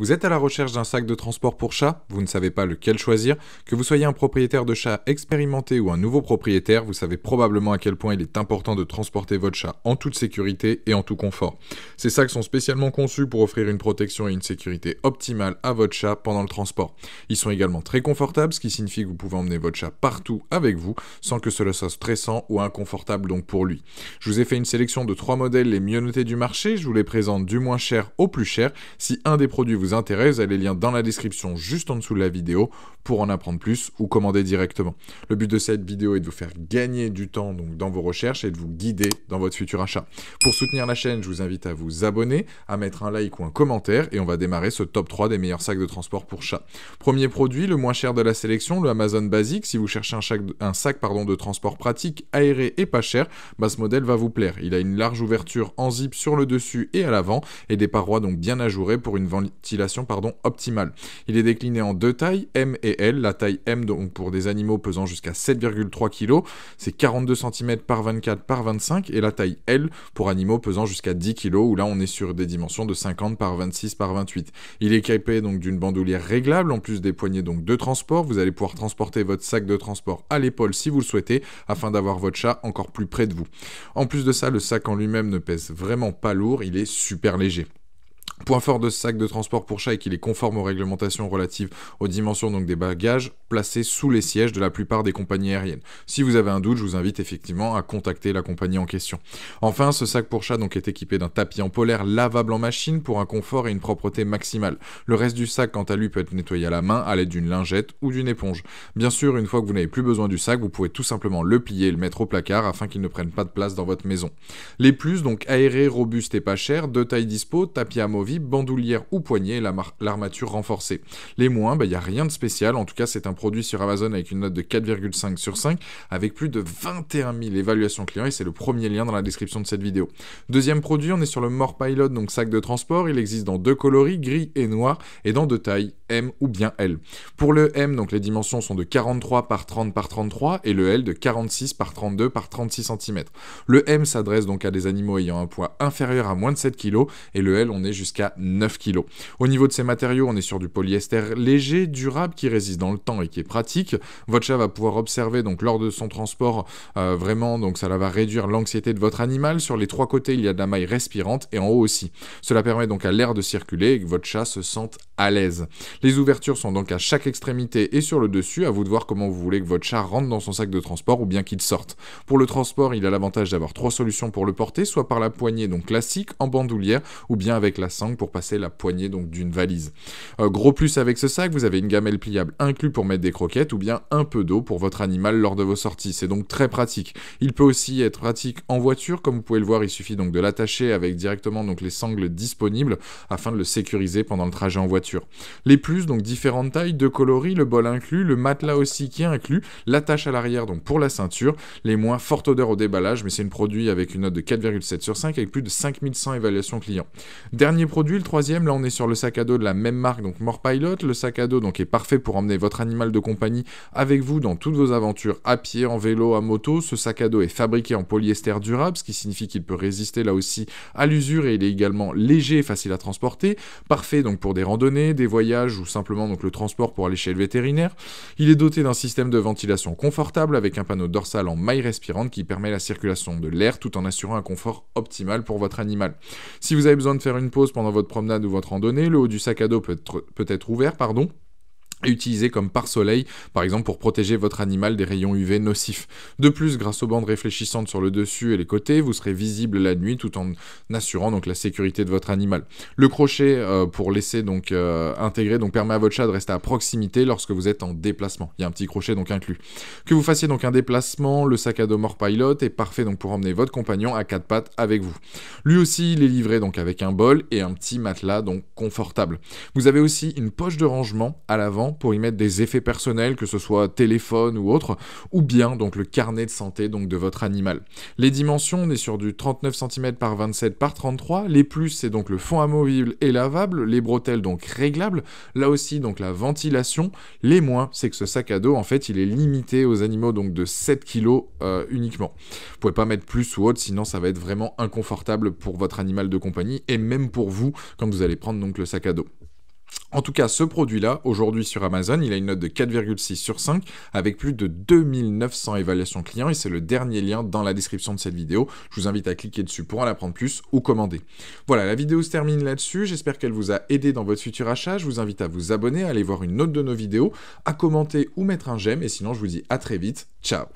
Vous êtes à la recherche d'un sac de transport pour chat Vous ne savez pas lequel choisir Que vous soyez un propriétaire de chat expérimenté ou un nouveau propriétaire, vous savez probablement à quel point il est important de transporter votre chat en toute sécurité et en tout confort. Ces sacs sont spécialement conçus pour offrir une protection et une sécurité optimale à votre chat pendant le transport. Ils sont également très confortables, ce qui signifie que vous pouvez emmener votre chat partout avec vous sans que cela soit stressant ou inconfortable donc pour lui. Je vous ai fait une sélection de trois modèles les mieux notés du marché, je vous les présente du moins cher au plus cher. Si un des produits vous vous intéresse, vous les liens dans la description juste en dessous de la vidéo pour en apprendre plus ou commander directement. Le but de cette vidéo est de vous faire gagner du temps donc, dans vos recherches et de vous guider dans votre futur achat. Pour soutenir la chaîne, je vous invite à vous abonner, à mettre un like ou un commentaire et on va démarrer ce top 3 des meilleurs sacs de transport pour chat. Premier produit, le moins cher de la sélection, le Amazon Basic. Si vous cherchez un sac, un sac pardon, de transport pratique, aéré et pas cher, bah, ce modèle va vous plaire. Il a une large ouverture en zip sur le dessus et à l'avant et des parois donc bien ajourées pour une ventilation pardon, optimale. Il est décliné en deux tailles, M et L. La taille M donc pour des animaux pesant jusqu'à 7,3 kg, c'est 42 cm par 24 par 25, et la taille L pour animaux pesant jusqu'à 10 kg, où là on est sur des dimensions de 50 par 26 par 28. Il est capé donc d'une bandoulière réglable, en plus des poignées donc de transport. Vous allez pouvoir transporter votre sac de transport à l'épaule si vous le souhaitez, afin d'avoir votre chat encore plus près de vous. En plus de ça, le sac en lui-même ne pèse vraiment pas lourd, il est super léger. Point fort de ce sac de transport pour chat est qu'il est conforme aux réglementations relatives aux dimensions donc des bagages placés sous les sièges de la plupart des compagnies aériennes. Si vous avez un doute, je vous invite effectivement à contacter la compagnie en question. Enfin, ce sac pour chat donc est équipé d'un tapis en polaire lavable en machine pour un confort et une propreté maximale. Le reste du sac quant à lui peut être nettoyé à la main à l'aide d'une lingette ou d'une éponge. Bien sûr, une fois que vous n'avez plus besoin du sac, vous pouvez tout simplement le plier et le mettre au placard afin qu'il ne prenne pas de place dans votre maison. Les plus donc aéré, robuste et pas cher de taille dispo, tapis amovible bandoulière ou poignée, l'armature renforcée. Les moins, il bah, n'y a rien de spécial. En tout cas, c'est un produit sur Amazon avec une note de 4,5 sur 5, avec plus de 21 000 évaluations clients, et c'est le premier lien dans la description de cette vidéo. Deuxième produit, on est sur le More Pilot, donc sac de transport. Il existe dans deux coloris, gris et noir, et dans deux tailles, M ou bien L. Pour le M, donc les dimensions sont de 43 par 30 par 33 et le L de 46 par 32 par 36 cm. Le M s'adresse donc à des animaux ayant un poids inférieur à moins de 7 kg et le L on est jusqu'à à 9 kg. Au niveau de ces matériaux, on est sur du polyester léger, durable, qui résiste dans le temps et qui est pratique. Votre chat va pouvoir observer donc lors de son transport euh, vraiment, donc ça va réduire l'anxiété de votre animal. Sur les trois côtés, il y a de la maille respirante et en haut aussi. Cela permet donc à l'air de circuler et que votre chat se sente à l'aise. Les ouvertures sont donc à chaque extrémité et sur le dessus, à vous de voir comment vous voulez que votre chat rentre dans son sac de transport ou bien qu'il sorte. Pour le transport, il a l'avantage d'avoir trois solutions pour le porter, soit par la poignée donc classique, en bandoulière ou bien avec la sangle pour passer la poignée donc d'une valise. Euh, gros plus avec ce sac, vous avez une gamelle pliable inclus pour mettre des croquettes ou bien un peu d'eau pour votre animal lors de vos sorties. C'est donc très pratique. Il peut aussi être pratique en voiture, comme vous pouvez le voir, il suffit donc de l'attacher avec directement donc les sangles disponibles afin de le sécuriser pendant le trajet en voiture. Les plus donc différentes tailles, de coloris, le bol inclus, le matelas aussi qui est inclus, l'attache à l'arrière donc pour la ceinture, les moins forte odeur au déballage, mais c'est un produit avec une note de 4,7 sur 5 avec plus de 5100 évaluations clients. Dernier le troisième, là, on est sur le sac à dos de la même marque, donc More Pilot. Le sac à dos donc, est parfait pour emmener votre animal de compagnie avec vous dans toutes vos aventures à pied, en vélo, à moto. Ce sac à dos est fabriqué en polyester durable, ce qui signifie qu'il peut résister là aussi à l'usure et il est également léger et facile à transporter. Parfait donc pour des randonnées, des voyages ou simplement donc le transport pour aller chez le vétérinaire. Il est doté d'un système de ventilation confortable avec un panneau dorsal en maille respirante qui permet la circulation de l'air tout en assurant un confort optimal pour votre animal. Si vous avez besoin de faire une pause pendant votre promenade ou votre randonnée, le haut du sac à dos peut être, peut être ouvert, pardon, utilisé comme pare-soleil, par exemple pour protéger votre animal des rayons UV nocifs. De plus, grâce aux bandes réfléchissantes sur le dessus et les côtés, vous serez visible la nuit tout en assurant donc la sécurité de votre animal. Le crochet euh, pour laisser donc euh, intégrer donc permet à votre chat de rester à proximité lorsque vous êtes en déplacement. Il y a un petit crochet donc inclus. Que vous fassiez donc un déplacement, le sac à dos mort pilot est parfait donc pour emmener votre compagnon à quatre pattes avec vous. Lui aussi, il est livré donc avec un bol et un petit matelas donc confortable. Vous avez aussi une poche de rangement à l'avant pour y mettre des effets personnels, que ce soit téléphone ou autre, ou bien donc le carnet de santé donc de votre animal. Les dimensions, on est sur du 39 cm par 27 par 33. Les plus, c'est donc le fond amovible et lavable, les bretelles donc réglables, là aussi donc la ventilation. Les moins, c'est que ce sac à dos, en fait, il est limité aux animaux donc de 7 kg euh, uniquement. Vous pouvez pas mettre plus ou autre, sinon ça va être vraiment inconfortable pour votre animal de compagnie et même pour vous quand vous allez prendre donc le sac à dos. En tout cas, ce produit-là, aujourd'hui sur Amazon, il a une note de 4,6 sur 5 avec plus de 2900 évaluations clients et c'est le dernier lien dans la description de cette vidéo. Je vous invite à cliquer dessus pour en apprendre plus ou commander. Voilà, la vidéo se termine là-dessus. J'espère qu'elle vous a aidé dans votre futur achat. Je vous invite à vous abonner, à aller voir une autre de nos vidéos, à commenter ou mettre un j'aime et sinon je vous dis à très vite. Ciao